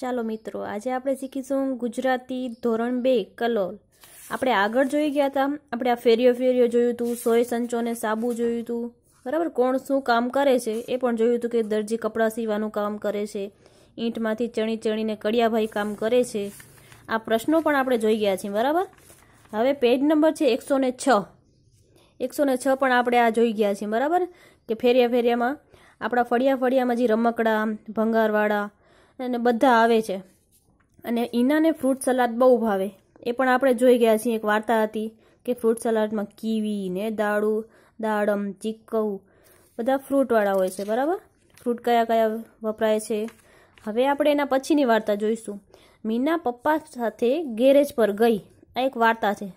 ચાલો મિત્રો આજે આપણે શીખીશું ગુજરાતી ધોરણ બે કલોલ આપણે આગળ જોઈ ગયા હતા આપણે આ ફેરિયો ફેરિયો જોયું હતું સોય સંચોને સાબુ જોયું હતું બરાબર કોણ શું કામ કરે છે એ પણ જોયું હતું કે દરજી કપડાં સીવાનું કામ કરે છે ઈંટમાંથી ચણી ચણીને કડિયાભાઈ કામ કરે છે આ પ્રશ્નો પણ આપણે જોઈ ગયા છીએ બરાબર હવે પેજ નંબર છે એકસો ને છ એકસો ને છ પણ આપણે આ જોઈ ગયા છીએ બરાબર કે ફેરિયા ફેરિયામાં આપણા ફળિયા ફળિયામાં જે રમકડા ભંગારવાળા અને બધા આવે છે અને ઈનાને ફ્રૂટ સલાડ બહુ ભાવે એ પણ આપણે જોઈ ગયા છીએ એક વાર્તા હતી કે ફ્રૂટ સલાડમાં કીવી ને દાડુ દાડમ ચીક્કવું બધા ફ્રૂટવાળા હોય છે બરાબર ફ્રૂટ કયા કયા વપરાય છે હવે આપણે એના પછીની વાર્તા જોઈશું મીના પપ્પા સાથે ગેરેજ પર ગઈ આ એક વાર્તા છે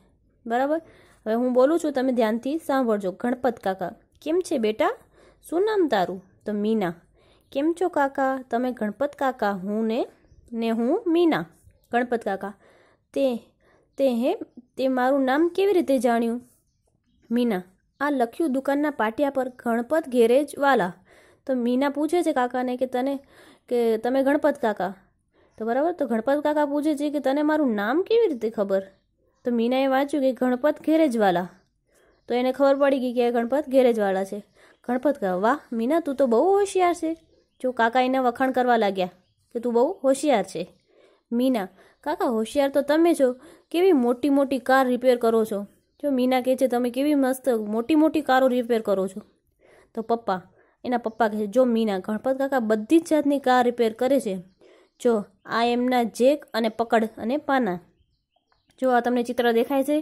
બરાબર હવે હું બોલું છું તમે ધ્યાનથી સાંભળજો ગણપત કાકા કેમ છે બેટા શું નામ તારું તો મીના કેમ છો કાકા તમે ગણપત કાકા હું ને ને હું મીના ગણપત કાકા તે તે હે તે મારું નામ કેવી રીતે જાણ્યું મીના આ લખ્યું દુકાનના પાટિયા પર ગણપત ગેરેજ વાલા તો મીના પૂછે છે કાકાને કે તને કે તમે ગણપત કાકા તો બરાબર તો ગણપત કાકા પૂછે છે કે તને મારું નામ કેવી રીતે ખબર તો મીનાએ વાંચ્યું કે ગણપત ગેરેજવાલા તો એને ખબર પડી ગઈ કે આ ગણપત ગેરેજવાળા છે ગણપત કાકા વાહ મીના તું તો બહુ હોશિયાર છે જો કાકા એના વખાણ કરવા લાગ્યા કે તું બહુ હોશિયાર છે મીના કાકા હોશિયાર તો તમે છો કેવી મોટી મોટી કાર રિપેર કરો છો જો મીના કહે છે તમે કેવી મસ્ત મોટી મોટી કારો રિપેર કરો છો તો પપ્પા એના પપ્પા કહે છે જો મીના ગણપત કાકા બધી જ જાતની કાર રિપેર કરે છે જો આ એમના જેક અને પકડ અને પાના જો આ તમને ચિત્ર દેખાય છે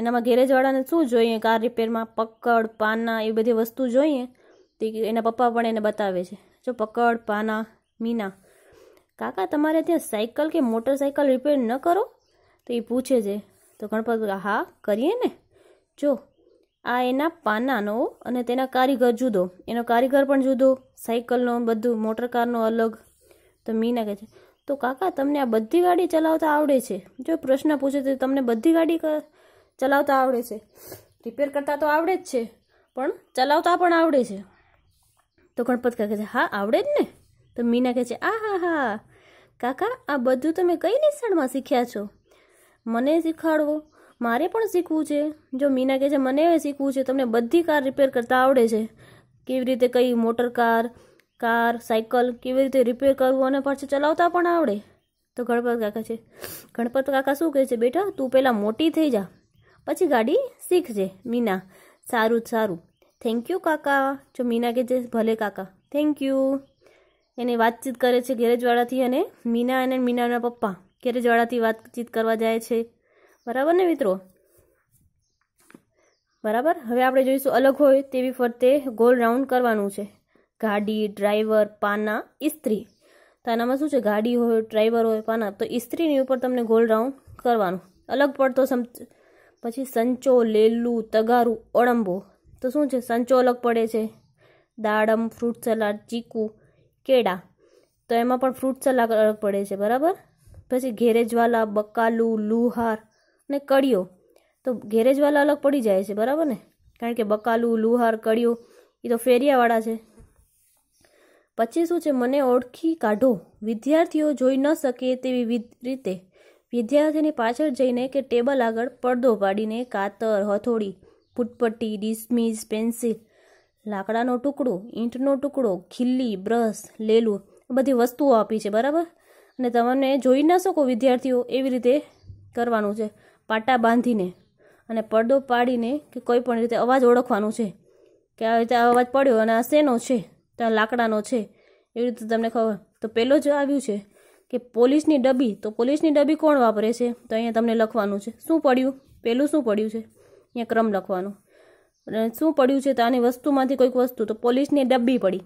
એનામાં ગેરેજવાળાને શું જોઈએ કાર રિપેરમાં પકડ પાના એ બધી વસ્તુ જોઈએ તે એના પપ્પા પણ એને બતાવે છે જો પકડ પાના મીના કાકા તમારે ત્યાં સાયકલ કે મોટરસાયકલ રિપેર ન કરો તો એ પૂછે છે તો ગણપત હા કરીએ ને જો આ એના પાનાનો અને તેના કારીગર જુદો એનો કારીગર પણ જુદો સાયકલનો બધું મોટર કારનો અલગ તો મીના કહે છે તો કાકા તમને આ બધી ગાડી ચલાવતા આવડે છે જો પ્રશ્ન પૂછે તો તમને બધી ગાડી ચલાવતા આવડે છે રિપેર કરતા તો આવડે જ છે પણ ચલાવતા પણ આવડે છે તો ગણપત કાકા છે હા આવડે જ ને તો મીના કહે છે આ હા હા કાકા આ બધું તમે કઈ નિશાળમાં શીખ્યા છો મને શીખવાડવો મારે પણ શીખવું છે જો મીના કહે છે મને શીખવું છે તમને બધી કાર રિપેર કરતા આવડે છે કેવી રીતે કઈ મોટર કાર કાર સાયકલ કેવી રીતે રિપેર કરવું અને પાછું ચલાવતા પણ આવડે તો ગણપત કાકા છે ગણપત કાકા શું કહે છે બેટા તું પહેલાં મોટી થઈ જા પછી ગાડી શીખજે મીના સારું સારું થેન્ક યુ કાકા જો મીના કે જે ભલે કાકા થેન્ક યુ એને વાતચીત કરે છે ગેરેજવાળાથી અને મીના અને મીનાના પપ્પા ગેરેજવાળાથી વાતચીત કરવા જાય છે બરાબર ને મિત્રો બરાબર હવે આપણે જોઈશું અલગ હોય તેવી ફરતે ગોલ રાઉન્ડ કરવાનું છે ગાડી ડ્રાઈવર પાના ઇસ્ત્રી તો આનામાં શું છે ગાડી હોય ડ્રાઈવર હોય પાના તો ઇસ્ત્રીની ઉપર તમને ગોલ રાઉન્ડ કરવાનું અલગ પડતો સમ પછી સંચો લેલું તગારું ઓળંબો તો શું છે સંચોલક પડે છે દાડમ ફ્રૂટ સલાડ ચીકુ કેળા તો એમાં પણ ફ્રૂટ સલાડ અલગ પડે છે બરાબર પછી ઘેરેજવાલા બકાલુ લુહાર અને કડીઓ તો ઘેરેજવાલા અલગ પડી જાય છે બરાબર ને કારણ કે બકાલુ લુહાર કડીઓ એ તો ફેરિયાવાળા છે પછી શું છે મને ઓળખી કાઢો વિદ્યાર્થીઓ જોઈ ન શકે તેવી રીતે વિદ્યાર્થીની પાછળ જઈને કે ટેબલ આગળ પડદો પાડીને કાતર હથોડી ફૂટપટ્ટી ડિસમિસ પેન્સિલ લાકડાનો ટુકડો ઈંટનો ટુકડો ખીલ્લી બ્રશ લેલું બધી વસ્તુઓ આપી છે બરાબર અને તમને જોઈ ના શકો વિદ્યાર્થીઓ એવી રીતે કરવાનું છે પાટા બાંધીને અને પડદો પાડીને કે કોઈ પણ રીતે અવાજ ઓળખવાનો છે કે આ રીતે આ અવાજ પડ્યો અને આ શેનો છે ત્યાં લાકડાનો છે એવી રીતે તમને ખબર તો પહેલો જ આવ્યું છે કે પોલીસની ડબ્બી તો પોલીસની ડબ્બી કોણ વાપરે છે તો અહીંયા તમને લખવાનું છે શું પડ્યું પહેલું શું પડ્યું છે અહીંયા ક્રમ લખવાનો અને શું પડ્યું છે તો આની વસ્તુમાંથી કોઈક વસ્તુ તો પોલીસની ડબ્બી પડી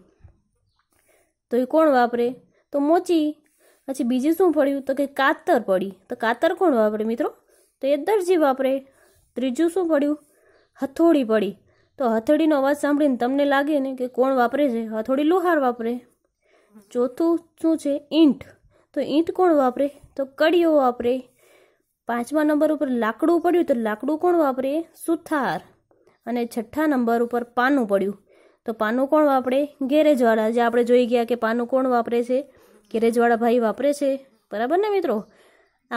તો એ કોણ વાપરે તો મોચી પછી બીજું શું પડ્યું તો કે કાતર પડી તો કાતર કોણ વાપરે મિત્રો તો એ દરજી વાપરે ત્રીજું શું પડ્યું હથોડી પડી તો હથોડીનો અવાજ સાંભળીને તમને લાગે ને કે કોણ વાપરે છે હથોડી લુહાર વાપરે ચોથું શું છે ઈંટ તો ઈંટ કોણ વાપરે તો કડીઓ વાપરે પાંચમા નંબર ઉપર લાકડું પડ્યું તો લાકડું કોણ વાપરે સુથાર અને છઠ્ઠા નંબર ઉપર પાનું પડ્યું તો પાનું કોણ વાપરે ગેરેજવાળા જે આપણે જોઈ ગયા કે પાનું કોણ વાપરે છે ગેરેજવાળા ભાઈ વાપરે છે બરાબર ને મિત્રો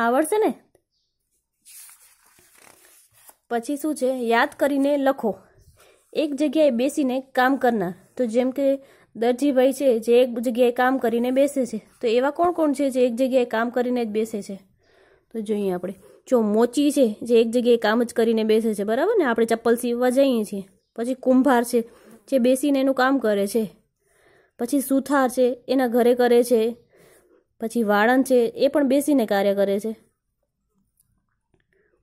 આવડશે ને પછી શું છે યાદ કરીને લખો એક જગ્યાએ બેસીને કામ કરનાર તો જેમ કે દરજીભાઈ છે જે એક જગ્યાએ કામ કરીને બેસે છે તો એવા કોણ કોણ છે જે એક જગ્યાએ કામ કરીને જ બેસે છે તો જોઈએ આપણે જો મોચી છે જે એક જગ્યાએ કામ જ કરીને બેસે છે બરાબર ને આપણે ચપ્પલ સીવવા જઈએ છીએ પછી કુંભાર છે જે બેસીને એનું કામ કરે છે પછી સુથાર છે એના ઘરે કરે છે પછી વાળન છે એ પણ બેસીને કાર્ય કરે છે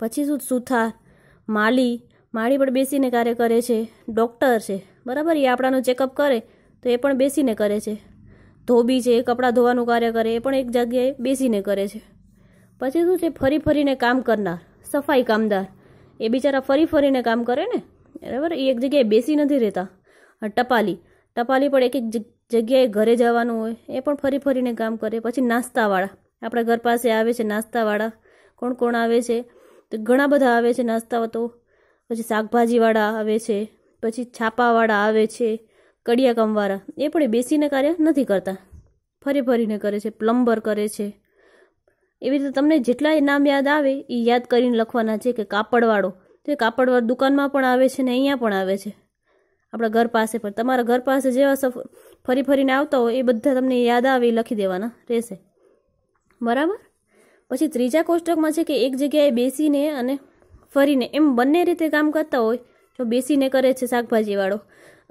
પછી શું સુથાર માળી માળી પણ બેસીને કાર્ય કરે છે ડૉક્ટર છે બરાબર એ આપણાનું ચેકઅપ કરે તો એ પણ બેસીને કરે છે ધોબી છે કપડાં ધોવાનું કાર્ય કરે એ પણ એક જગ્યાએ બેસીને કરે છે પછી શું છે ફરી ફરીને કામ કરનાર સફાઈ કામદાર એ બિચારા ફરી ફરીને કામ કરે ને બરાબર એ એક જગ્યાએ બેસી નથી રહેતા ટપાલી ટપાલી પણ એક એક જગ્યાએ ઘરે જવાનું હોય એ પણ ફરી ફરીને કામ કરે પછી નાસ્તાવાળા આપણા ઘર પાસે આવે છે નાસ્તાવાળા કોણ કોણ આવે છે તો ઘણા બધા આવે છે નાસ્તા તો પછી શાકભાજીવાળા આવે છે પછી છાપાવાળા આવે છે કડિયાકામવાળા એ પણ એ બેસીને કાર્ય નથી કરતા ફરી ફરીને કરે છે પ્લમ્બર કરે છે એવી રીતે તમને જેટલા નામ યાદ આવે એ યાદ કરીને લખવાના છે કે કાપડવાળો તો એ કાપડવાળો દુકાનમાં પણ આવે છે ને અહીંયા પણ આવે છે આપણા ઘર પાસે પણ તમારા ઘર પાસે જેવા સફ ફરી ફરીને આવતા હોય એ બધા તમને યાદ આવે એ લખી દેવાના રહેશે બરાબર પછી ત્રીજા કોષ્ટકમાં છે કે એક જગ્યાએ બેસીને અને ફરીને એમ બંને રીતે કામ કરતા હોય તો બેસીને કરે છે શાકભાજીવાળો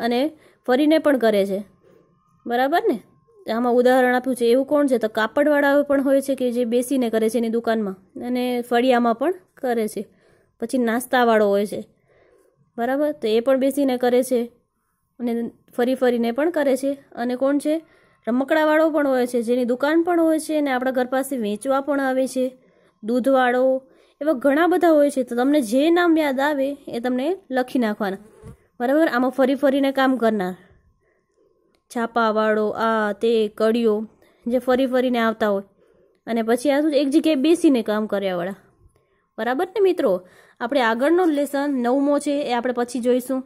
અને ફરીને પણ કરે છે બરાબર ને આમાં ઉદાહરણ આપ્યું છે એવું કોણ છે તો કાપડવાળાઓ પણ હોય છે કે જે બેસીને કરે છે એની દુકાનમાં અને ફળિયામાં પણ કરે છે પછી નાસ્તાવાળો હોય છે બરાબર તો એ પણ બેસીને કરે છે અને ફરી ફરીને પણ કરે છે અને કોણ છે રમકડાવાળો પણ હોય છે જેની દુકાન પણ હોય છે અને આપણા ઘર પાસે વેચવા પણ આવે છે દૂધવાળો એવા ઘણા બધા હોય છે તો તમને જે નામ યાદ આવે એ તમને લખી નાખવાના બરાબર આમાં ફરી ફરીને કામ કરનાર છાપાવાળો આ તે કડીઓ જે ફરી ફરીને આવતા હોય અને પછી આ શું એક જગ્યાએ બેસીને કામ કર્યાવાળા બરાબર ને મિત્રો આપણે આગળનો લેસન નવમો છે એ આપણે પછી જોઈશું